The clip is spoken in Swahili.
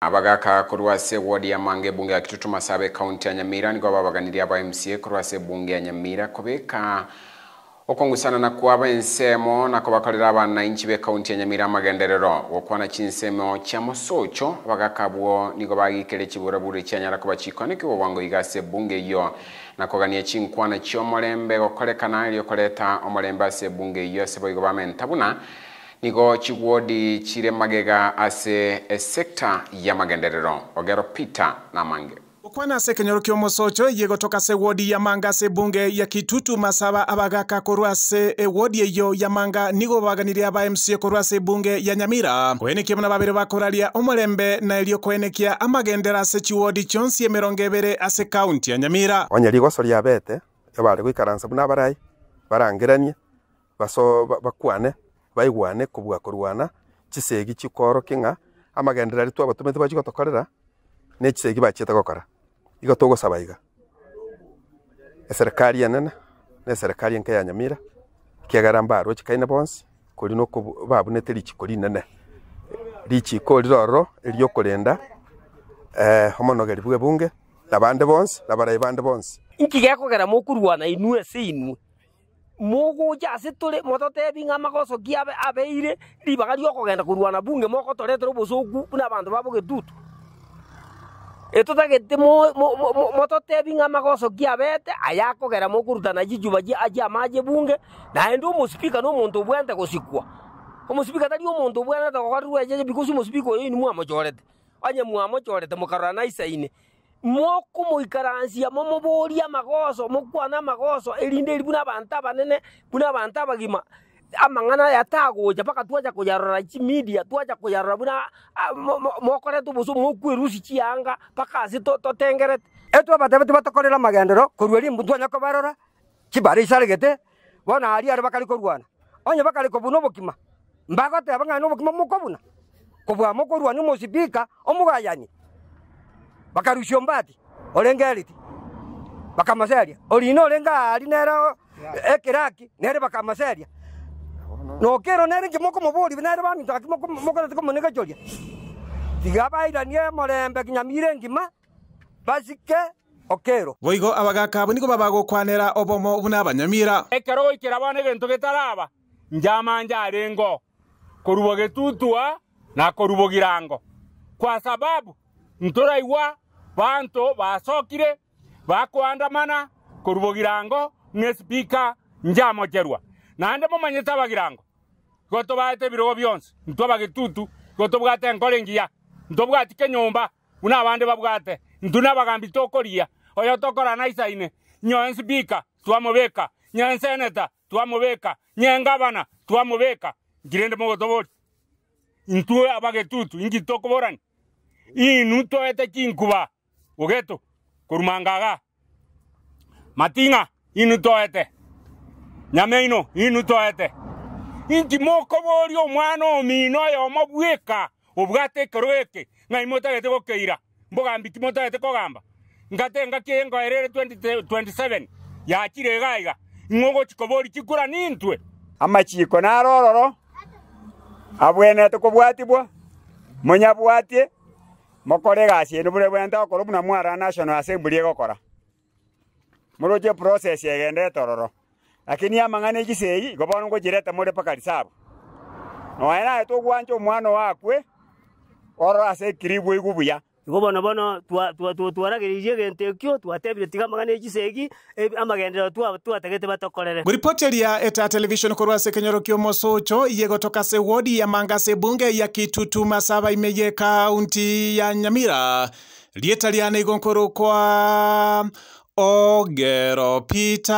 abagaka korwa se wodi ya mange bunge ya kitutu masabe kaunti ya nyamira niko babaganiria aba MCA korwa se bunge ya nyamira kobeka okongusana na kuaba ensemo na kubakorera abananchi be kaunti ya nyamira magenderero na chinsemo chia mosocho bagakabwo kele chibura bure chia nyara kuba chikone kibo wango igase bunge iyo na kogania chinkwana chio morembe gokorekana ili okoreta omorembe ase bunge iyo sebo igo bamentabuna igo chire magega ase esekta ya magenderero ogero peter namange okwana ase ekenyoro kia omosocho eye egotoka ase ewodi ya manga ase ebunge ya kitutu masaba abagaka korwa ase ewodi eyo ya manga nigo baganirie aba mca korwa ase ebunge ya nyamira kwenekia buna babere bakoraria omorembe na erio okwenekia amagendera ase chiwodi chionsi emerongo ebere ase kaunti ya nyamira onye rigosoria abete ebare goikaransa buna abarai barangeranie baso bakwane baigwane kubwa kurwana chisegi chikoro kinga amagendera ritu abatumete bachigotokorera ne chisegi bachieta gokora igo togosaba iga eserikari enene na eserikari enke ya nyamira kiagera mbaro chikaine bonsi kuri no babunete teri kuri nene richi kori roro iryo kurenda eh omonogeri bwe bunge labande bonsi labare bande bonsi nkigekogera mokurwana inwe se inwe muguja asituri mototebi ng'a magoso gi abe abeire ribaga ria korwana bunge mokotoretere obosoku buna abanto babogitutu etutagete mototebi ng'a magoso gi abete aya akogera mokorutana jijuba aji amaje bunge naende omospika na omonto obwente gosikwa omospika tari omonto obwenete gokorerwa ejeje because omospika oyo ini mwamochorete onye mwamochorete mokarora na isaine moku moikaransia magoso mokwana magoso erinde eri buna abanto abanene buna abanto abagima amang'ana ya tagocha mpaka twacha kuyarora chimedia twacha kuyarora buna mokorete boso mokwerusi chianga mpaka ase totengerete etu eh, abatebeti batokorera magendero korwa rimbuntu onya kobarora chibare isaregete bona ari are bakari korwana onye bakari kobuna obokima mbagoteba ng'ani obokima mokobuna kobwa mokorwani omosibika omogayani bakarucio mbati olengeriti bakamaceria orino orenga ari nera ekiraki nere bakamaceria nokero nere nkimoko mobori nere bamintaki mokorete komonegechoria tiga bairanie emorembe kinyamire ngima basike okero boigo abagaka abo nigo kwanera obomo buna abanyamira ekero ikira bono egento getaraba njama njare ngo korubo getutua na korubogira girango kwa sababu ntoraigwa banto basokire bakwandamana kurubogirango ng'e sipika njamocherwa naende momanyete abagirango igo tobaete ebirogo bionsi ntwabagitutu igo tobwate enkore engiya ntobwatika enyomba buna abande babwate ntuna abagambi tokoria oyo tokorana isaine nyoe nsipika twamobeka nye enseneta twamobeka nye engabana twamobeka ngirende mogotobori ntue abagetutu ingi tokoborani inu toete kinkuba ogeto korumangaga matinga inu toete nyameino inu toete inti mokoboria omwana omino oyo omobwika obwate ekero eke ng'ai motagete gokeira mbogambiki motagete kogamba ngate ngaki engoerere 2027 yakire egaiga ng'ogochikobori chikura nintwe amachiko naro ororo abwenete kobwatibwa munyabwatie mokore egasi eno bore bwente okorwa buna mwara national assembly egokora moroche process egende ororo lakini amang'ana egisei igobona ngochireta more paka risabu noe naye togwancha omwana wakwe ororo ase ekiribwa igu buya igo bono bono twaragiririe egento ekio twatebire tiga magana egisegi e, amagendero twatagete batokorere ripoti eria eta television korwa se kenyoro kio mosocho yegotoka se wodi ya mangase bunge ya kitutuma saba imeye kaunti ya nyamira rieta riana igonkoro kwa ogero pita